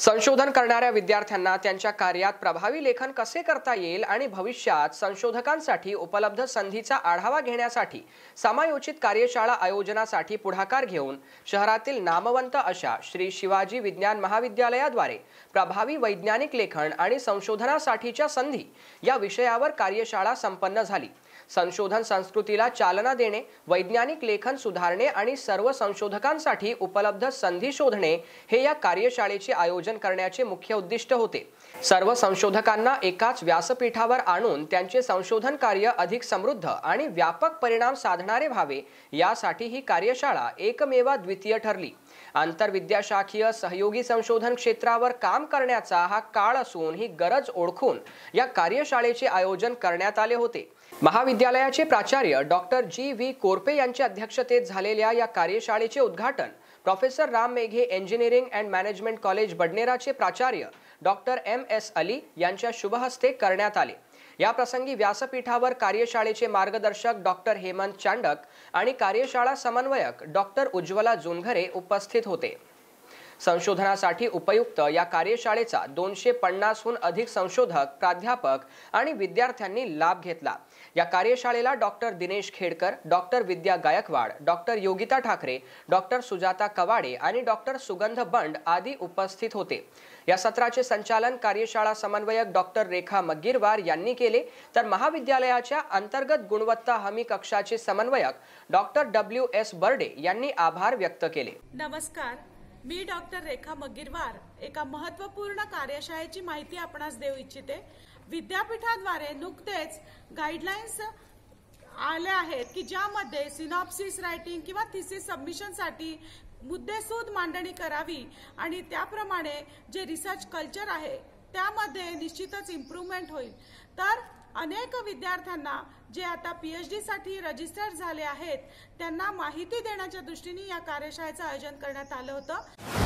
संशोधन करणाऱ्या विद्यार्थ्यांना त्यांच्या कार्यात प्रभावी लेखन कसे करता येईल आणि भविष्यात संशोधकांसाठी उपलब्ध संधीचा आढावा घेण्यासाठी समायोचित कार्यशाळा आयोजनासाठी पुढाकार घेऊन शहरातील नामवंत अशा श्री शिवाजी विज्ञान महाविद्यालयाद्वारे प्रभावी वैज्ञानिक लेखन आणि संशोधनासाठीच्या संधी या विषयावर कार्यशाळा संपन्न झाली संशोधन संस्कृतीला चालना देणे वैज्ञानिक लेखन सुधारणे आणि सर्व संशोधकांसाठी उपलब्ध संधी शोधणे हे या कार्यशाळेचे आयोजन आयोजन करण्याचे मुख्य उद्दिष्ट होते सर्व संशोधकांना एकाच व्यासपीठावर आणून त्यांचे संशोधन कार्य अधिक समृद्ध आणि व्यापक परिणाम साधणारे व्हावे यासाठी ही कार्यशाळा एकमेवा द्वितीय ठरली आंतरविद्याशाखीय सहयोगी संशोधन क्षेत्रावर काम करण्याचा हा काळ असून ही गरज ओळखून या कार्यशाळेचे आयोजन करण्यात आले होते महाविद्यालयाचे प्राचार्य डॉक्टर जी व्ही कोरपे यांच्या अध्यक्षतेत झालेल्या या कार्यशाळेचे उद्घाटन professor Ram Meghe engineering and management college बडनेराचे प्राचार्य डॉक्टर एम एस अली यांच्या शुभहस्ते करण्यात आले या प्रसंगी व्यासपीठावर कार्यशाळेचे मार्गदर्शक डॉक्टर हेमंत चांडक आणि कार्यशाळा समन्वयक डॉक्टर उज्ज्वला जुनघरे उपस्थित होते संशोधनासाठी उपयुक्त या कार्यशाळेचा दोनशे पन्नासहून अधिक संशोधक प्राध्यापक आणि विद्यार्थ्यांनी लाभ घेतला या कार्यशाळेला doctor Dinesh Khedkar doctor Vidya Gaikwad doctor Yogita Thakre doctor Sujata Kawade आणि डॉक्टर सुगंध बंड आदी उपस्थित होते या सत्राचे संचालन कार्यशाळा समन्वयक डॉक्टर रेखा मग्गीरवार यांनी केले तर महाविद्यालयाच्या अंतर्गत गुणवत्ता हमी कक्षाचे समन्वयक डॉक्टर डब्ल्यू एस बर्डे यांनी आभार व्यक्त केले नमस्कार मी डॉक्टर रेखा मगिरवार एका महत्वपूर्ण कार्यशाळेची माहिती आपणास देऊ इच्छिते विद्यापीठाद्वारे नुकतेच गाईडलाईन्स आले आहेत की ज्यामध्ये सिनॉप्सिस रायटिंग किंवा थिसिस सबमिशनसाठी मुद्देसूद मांडणी करावी आणि त्याप्रमाणे जे रिसर्च कल्चर आहे त्यामध्ये निश्चितच इम्प्रूव्हमेंट होईल तर अनेक विद्यार्थ्यांना जे आता पीएचडी साठी रजिस्टर झाले आहेत त्यांना माहिती देण्याच्या दृष्टीने या कार्यशाळेचं आयोजन करण्यात आलं होतं